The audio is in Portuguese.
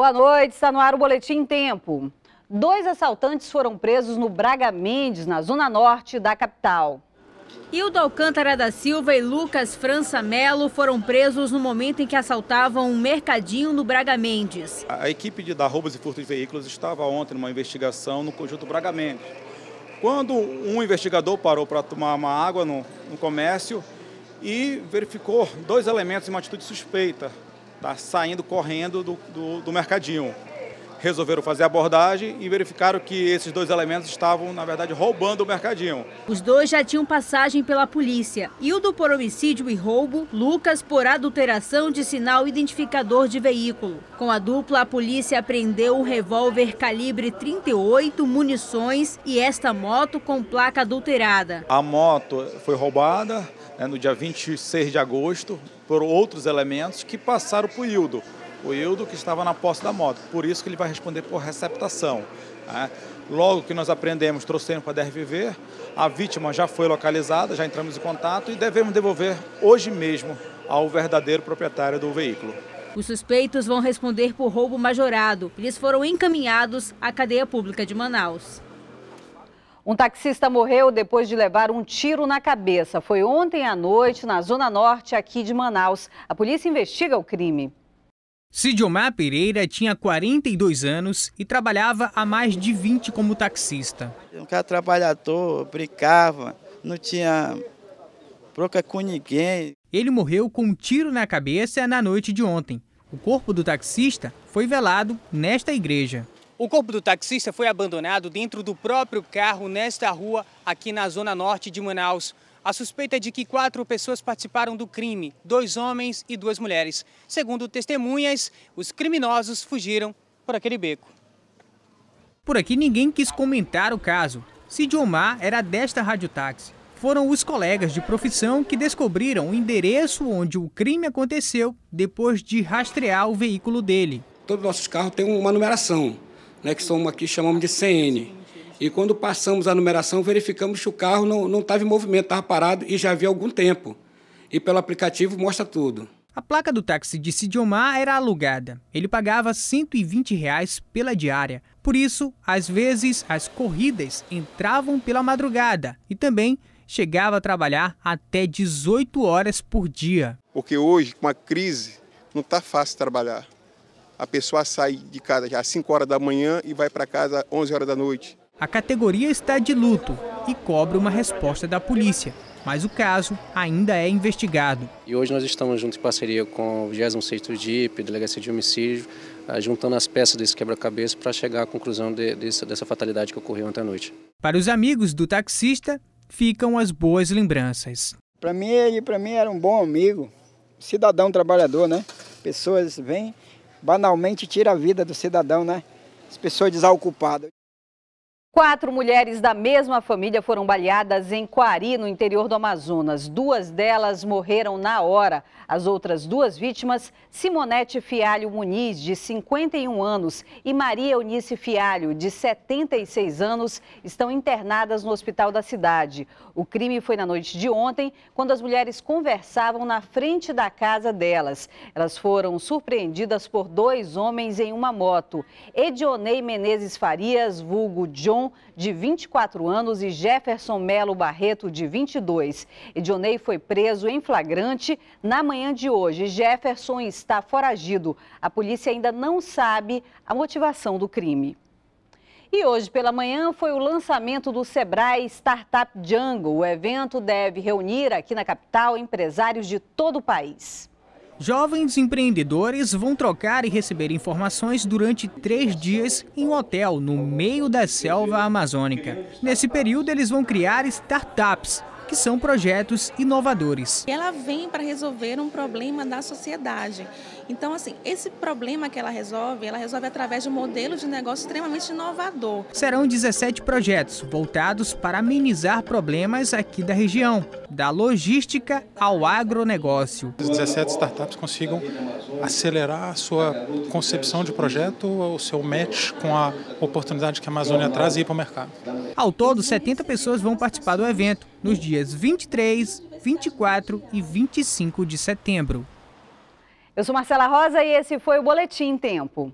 Boa noite, está no ar o Boletim Tempo. Dois assaltantes foram presos no Braga Mendes, na zona norte da capital. Hildo Alcântara da Silva e Lucas França Melo foram presos no momento em que assaltavam um mercadinho no Braga Mendes. A equipe de roubos e furto de veículos estava ontem numa investigação no conjunto Braga Mendes. Quando um investigador parou para tomar uma água no, no comércio e verificou dois elementos em uma atitude suspeita tá saindo correndo do, do, do mercadinho. Resolveram fazer a abordagem e verificaram que esses dois elementos estavam, na verdade, roubando o mercadinho. Os dois já tinham passagem pela polícia. Hildo por homicídio e roubo, Lucas por adulteração de sinal identificador de veículo. Com a dupla, a polícia apreendeu um revólver calibre 38, munições e esta moto com placa adulterada. A moto foi roubada, né, no dia 26 de agosto, por outros elementos que passaram para o Hildo. O Hildo que estava na posse da moto, por isso que ele vai responder por receptação. Né? Logo que nós aprendemos, trouxemos para a DRVV, a vítima já foi localizada, já entramos em contato e devemos devolver hoje mesmo ao verdadeiro proprietário do veículo. Os suspeitos vão responder por roubo majorado. Eles foram encaminhados à cadeia pública de Manaus. Um taxista morreu depois de levar um tiro na cabeça. Foi ontem à noite, na Zona Norte, aqui de Manaus. A polícia investiga o crime. Sidiomar Pereira tinha 42 anos e trabalhava há mais de 20 como taxista. Um cara trabalhador, brincava, não tinha broca com ninguém. Ele morreu com um tiro na cabeça na noite de ontem. O corpo do taxista foi velado nesta igreja. O corpo do taxista foi abandonado dentro do próprio carro nesta rua, aqui na zona norte de Manaus. A suspeita é de que quatro pessoas participaram do crime, dois homens e duas mulheres. Segundo testemunhas, os criminosos fugiram por aquele beco. Por aqui ninguém quis comentar o caso. Cid Omar era desta radiotáxi. Foram os colegas de profissão que descobriram o endereço onde o crime aconteceu depois de rastrear o veículo dele. Todos os nossos carros têm uma numeração né, que são aqui chamamos de CN. E quando passamos a numeração, verificamos que o carro não estava em movimento, estava parado e já havia algum tempo. E pelo aplicativo mostra tudo. A placa do táxi de Sidiomar era alugada. Ele pagava R$ 120 reais pela diária. Por isso, às vezes, as corridas entravam pela madrugada e também chegava a trabalhar até 18 horas por dia. Porque hoje, com a crise, não está fácil trabalhar a pessoa sai de casa às 5 horas da manhã e vai para casa às 11 horas da noite. A categoria está de luto e cobra uma resposta da polícia, mas o caso ainda é investigado. E hoje nós estamos junto em parceria com o 26º DIP, Delegacia de Homicídio, ah, juntando as peças desse quebra-cabeça para chegar à conclusão de, dessa, dessa fatalidade que ocorreu ontem à noite. Para os amigos do taxista, ficam as boas lembranças. Para mim, ele para mim era um bom amigo, cidadão trabalhador, né? Pessoas vêm banalmente tira a vida do cidadão, né? As pessoas desocupadas. Quatro mulheres da mesma família foram baleadas em Quari, no interior do Amazonas. Duas delas morreram na hora. As outras duas vítimas, Simonete Fialho Muniz, de 51 anos, e Maria Eunice Fialho, de 76 anos, estão internadas no hospital da cidade. O crime foi na noite de ontem, quando as mulheres conversavam na frente da casa delas. Elas foram surpreendidas por dois homens em uma moto. Edionei Menezes Farias, vulgo John de 24 anos, e Jefferson Melo Barreto, de 22. Edionei foi preso em flagrante na manhã de hoje. Jefferson está foragido. A polícia ainda não sabe a motivação do crime. E hoje pela manhã foi o lançamento do Sebrae Startup Jungle. O evento deve reunir aqui na capital empresários de todo o país. Jovens empreendedores vão trocar e receber informações durante três dias em um hotel no meio da selva amazônica. Nesse período, eles vão criar startups, que são projetos inovadores. Ela vem para resolver um problema da sociedade. Então, assim, esse problema que ela resolve, ela resolve através de um modelo de negócio extremamente inovador. Serão 17 projetos voltados para amenizar problemas aqui da região, da logística ao agronegócio. As 17 startups consigam acelerar a sua concepção de projeto, o seu match com a oportunidade que a Amazônia traz e ir para o mercado. Ao todo, 70 pessoas vão participar do evento nos dias 23, 24 e 25 de setembro. Eu sou Marcela Rosa e esse foi o Boletim Tempo.